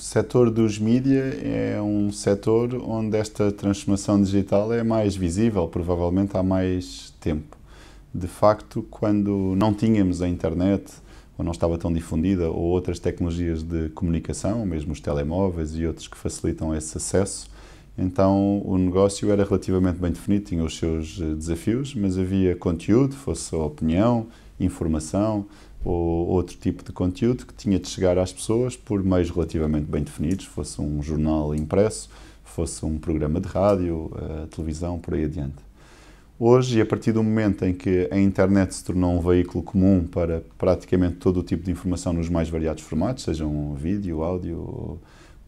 setor dos mídia é um setor onde esta transformação digital é mais visível, provavelmente há mais tempo. De facto, quando não tínhamos a internet, ou não estava tão difundida, ou outras tecnologias de comunicação, mesmo os telemóveis e outros que facilitam esse acesso, então o negócio era relativamente bem definido, tinha os seus eh, desafios, mas havia conteúdo, fosse opinião, informação, ou outro tipo de conteúdo que tinha de chegar às pessoas por meios relativamente bem definidos, fosse um jornal impresso, fosse um programa de rádio, eh, televisão, por aí adiante. Hoje, e a partir do momento em que a internet se tornou um veículo comum para praticamente todo o tipo de informação nos mais variados formatos, sejam vídeo, áudio ou,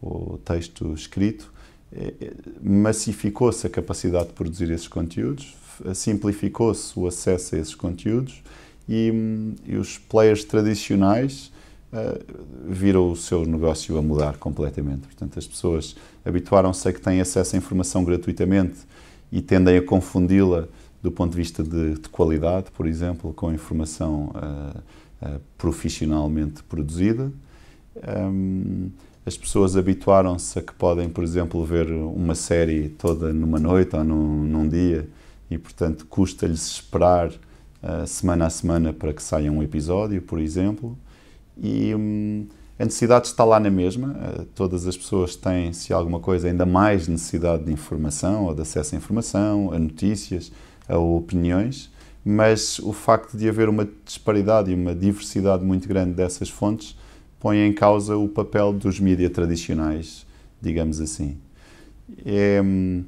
ou texto escrito, eh, eh, massificou-se a capacidade de produzir esses conteúdos, simplificou-se o acesso a esses conteúdos e, e os players tradicionais uh, viram o seu negócio a mudar completamente. Portanto, as pessoas habituaram-se a que têm acesso à informação gratuitamente e tendem a confundi-la do ponto de vista de, de, qualidade, por exemplo, com informação uh, uh, profissionalmente produzida. Um, ehm, as pessoas habituaram-se a que podem, por exemplo, ver uma série toda numa noite ou num, num dia e, portanto, custa-lhes esperar eh, semana a semana para que saia um episódio, por exemplo, e hum, a necessidade está lá na mesma. Eh, todas as pessoas têm, se alguma coisa, ainda mais necessidade de informação ou de acesso à informação, a notícias, a opiniões, mas o facto de haver uma disparidade e uma diversidade muito grande dessas fontes põe em causa o papel dos mídias tradicionais, digamos assim. É, hum,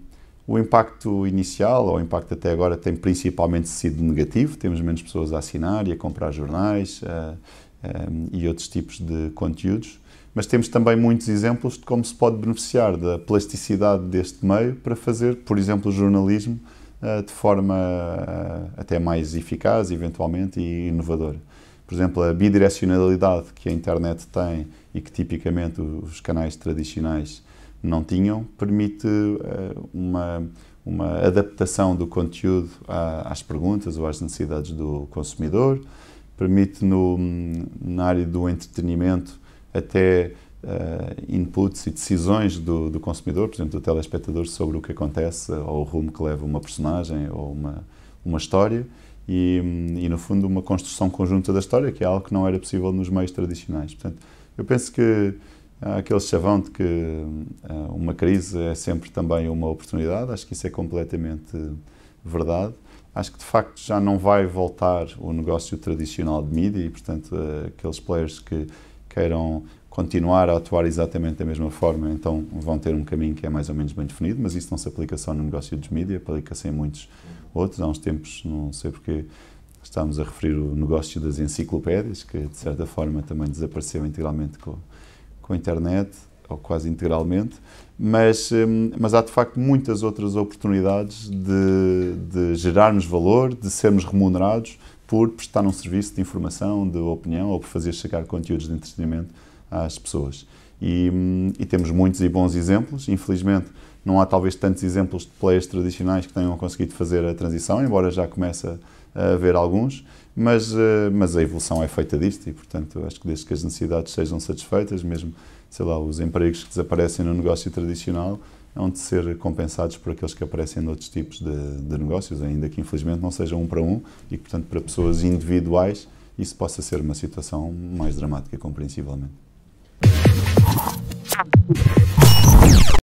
o impacto inicial, ou o impacto até agora, tem principalmente sido negativo. Temos menos pessoas a assinar e a comprar jornais uh, eh, um, eh, e outros tipos de conteúdos. Mas temos também muitos exemplos de como se pode beneficiar da plasticidade deste meio para fazer, por exemplo, jornalismo uh, de forma uh, até mais eficaz, eventualmente, e inovadora por exemplo, a bidirecionalidade que a internet tem e que tipicamente os canais tradicionais não tinham, permite eh, uma, uma adaptação do conteúdo às perguntas ou às necessidades do consumidor, permite no, na área do entretenimento até uh, inputs e decisões do, do, consumidor, por exemplo, do telespectador, sobre o que acontece ou o rumo que leva uma personagem ou uma, uma história. E, e, no fundo, uma construção conjunta da história, que é algo que não era possível nos meios tradicionais. Portanto, eu penso que Há aqueles que de que eh, uma crise é sempre também uma oportunidade, acho que isso é completamente verdade. Acho que de facto já não vai voltar o negócio tradicional de mídia e, portanto, eh, aqueles players que queiram continuar a atuar exatamente da mesma forma, então vão ter um caminho que é mais ou menos bem definido, mas isso não se aplica só no negócio dos mídia, aplica-se em muitos outros. Há uns tempos, não sei porque, estávamos a referir o negócio das enciclopédias, que de certa forma também desapareceu integralmente com com a internet, ou quase integralmente, mas, hum, mas há de facto muitas outras oportunidades de, de gerarmos valor, de sermos remunerados por prestar um serviço de informação, de opinião ou por fazer chegar conteúdos de entretenimento às pessoas. E, hum, e, temos muitos e bons exemplos. Infelizmente, não há talvez tantos exemplos de players tradicionais que tenham conseguido fazer a transição, embora já comece a ver alguns, mas, eh, mas a evolução é feita disto e, portanto, acho que desde que as necessidades sejam satisfeitas, mesmo, sei lá, os empregos que desaparecem no negócio tradicional, hão de ser compensados por aqueles que aparecem noutros tipos de, de negócios, ainda que infelizmente não sejam um para um e que, portanto, para pessoas individuais, isso possa ser uma situação mais dramática, compreensivelmente.